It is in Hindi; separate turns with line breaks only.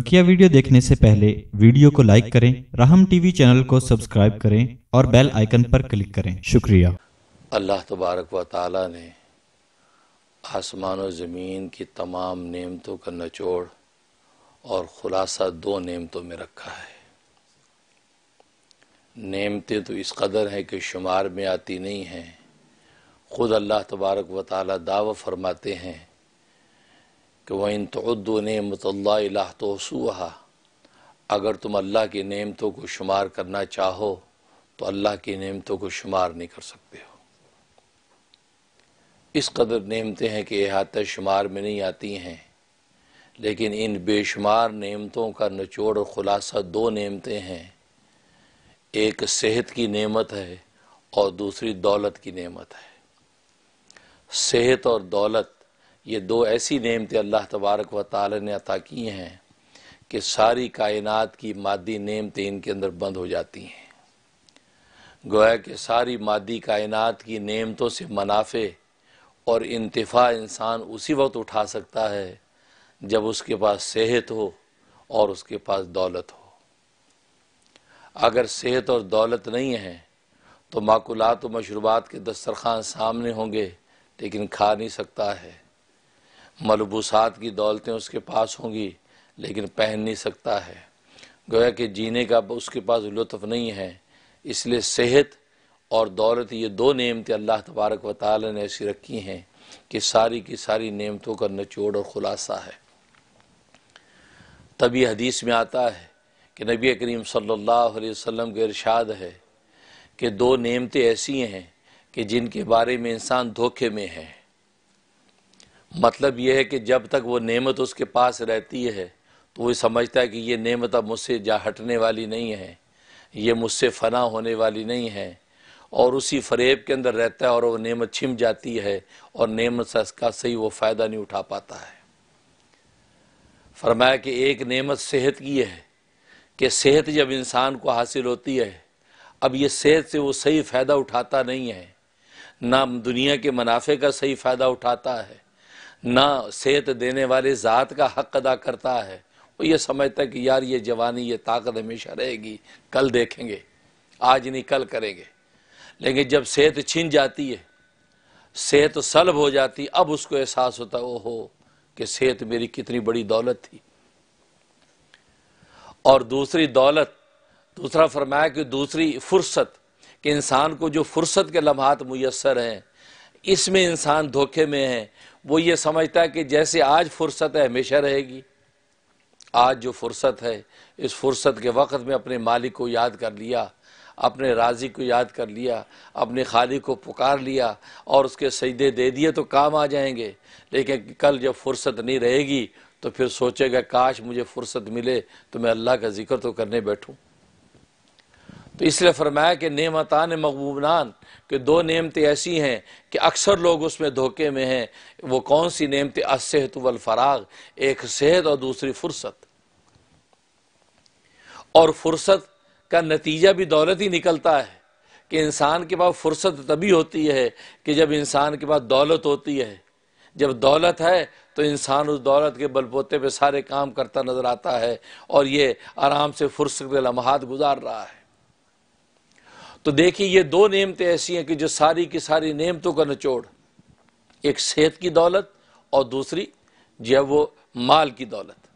बकिया वीडियो देखने से पहले वीडियो को लाइक करें राहम टीवी चैनल को सब्सक्राइब करें और बेल आइकन पर क्लिक करें शुक्रिया अल्लाह तबारक व ताला ने आसमान और ज़मीन की तमाम नेमतों का नचोड़ और ख़ुलासा दो नेमतों में रखा है नेमतें तो इस कदर हैं कि शुमार में आती नहीं हैं ख़ुद अल्लाह तबारक व ताली दावा फरमाते हैं कि वह इन तो नमत ला तो सूहा अगर तुम अल्लाह की नेमतों को शुमार करना चाहो तो अल्लाह की नेमतों को शुमार नहीं कर सकते हो इस कदर नेमतें हैं कि अहात शुमार में नहीं आती हैं लेकिन इन बेशुमार नेमतों का नचोड़ और ख़ुलासा दो नेमतें हैं एक सेहत की नेमत है और दूसरी दौलत की नेमत है सेहत और दौलत ये दो ऐसी नेमतें अल्लाह तबारक व ताल ने अता की हैं कि सारी कायनात की मादी नेमतें इनके अंदर बंद हो जाती हैं गोया कि सारी मादी कायनात की नेमतों से मुनाफे और इंतफा इंसान उसी वक्त उठा सकता है जब उसके पास सेहत हो और उसके पास दौलत हो अगर सेहत और दौलत नहीं है तो माकूलात व मशरूबात के दस्तरखान सामने होंगे लेकिन खा नहीं सकता है मलबूसात की दौलतें उसके पास होंगी लेकिन पहन नहीं सकता है गोया कि जीने का उसके पास लुत्फ़ नहीं है इसलिए सेहत और दौलत ये दो नेमतें अल्लाह तबारक व ताल ने ऐसी रखी हैं कि सारी की सारी नेमतों का निचोड़ और ख़ुलासा है तभी हदीस में आता है कि नबी करीम सल्लल्लाहु अलैहि वसल्लम के इरशाद है कि दो नेमतें ऐसी हैं कि जिनके बारे में इंसान धोखे में है मतलब यह है कि जब तक वो नेमत उसके पास रहती है तो वो समझता है कि ये नेमत अब मुझसे जा हटने वाली नहीं है ये मुझसे फना होने वाली नहीं है और उसी फरेब के अंदर रहता है और वो नेमत छिम जाती है और नेमत का सही वो फ़ायदा नहीं उठा पाता है फरमाया कि एक नेमत सेहत की है कि सेहत जब इंसान को हासिल होती है अब ये सेहत से वो सही फ़ायदा उठाता नहीं है ना दुनिया के मुनाफे का सही फ़ायदा उठाता है ना सेहत देने वाले ज़ात का हक अदा करता है वो ये समझता है कि यार ये जवानी ये ताकत हमेशा रहेगी कल देखेंगे आज नहीं कल करेंगे लेकिन जब सेहत छिन जाती है सेहत सलब हो जाती अब उसको एहसास होता है ओहो कि सेहत मेरी कितनी बड़ी दौलत थी और दूसरी दौलत दूसरा फरमाया कि दूसरी फुर्सत कि इंसान को जो फुर्सत के लम्हात मैसर हैं इसमें इंसान धोखे में है वो ये समझता है कि जैसे आज फुर्सत है हमेशा रहेगी आज जो फुर्सत है इस फुर्सत के वक्त में अपने मालिक को याद कर लिया अपने राजी को याद कर लिया अपने खाली को पुकार लिया और उसके सजदे दे दिए तो काम आ जाएंगे लेकिन कल जब फुर्सत नहीं रहेगी तो फिर सोचेगा काश मुझे फुर्सत मिले तो मैं अल्लाह का जिक्र तो करने बैठूँ तो इसलिए फरमाया कि नेमतान मकबूबनान कि दो नेमतें ऐसी हैं कि अक्सर लोग उसमें धोखे में हैं वो कौन सी नेमतें असहत वलफराग एक सेहत और दूसरी फुर्सत और फुर्सत का नतीजा भी दौलत ही निकलता है कि इंसान के पास फुर्सत तभी होती है कि जब इंसान के पास दौलत होती है जब दौलत है तो इंसान उस दौलत के बलबोते पे सारे काम करता नज़र आता है और ये आराम से फुर्सत के लम्हात गुजार रहा है तो देखिए ये दो नियमतें ऐसी हैं कि जो सारी की सारी नियमतों का निचोड़ एक सेहत की दौलत और दूसरी जो है वो माल की दौलत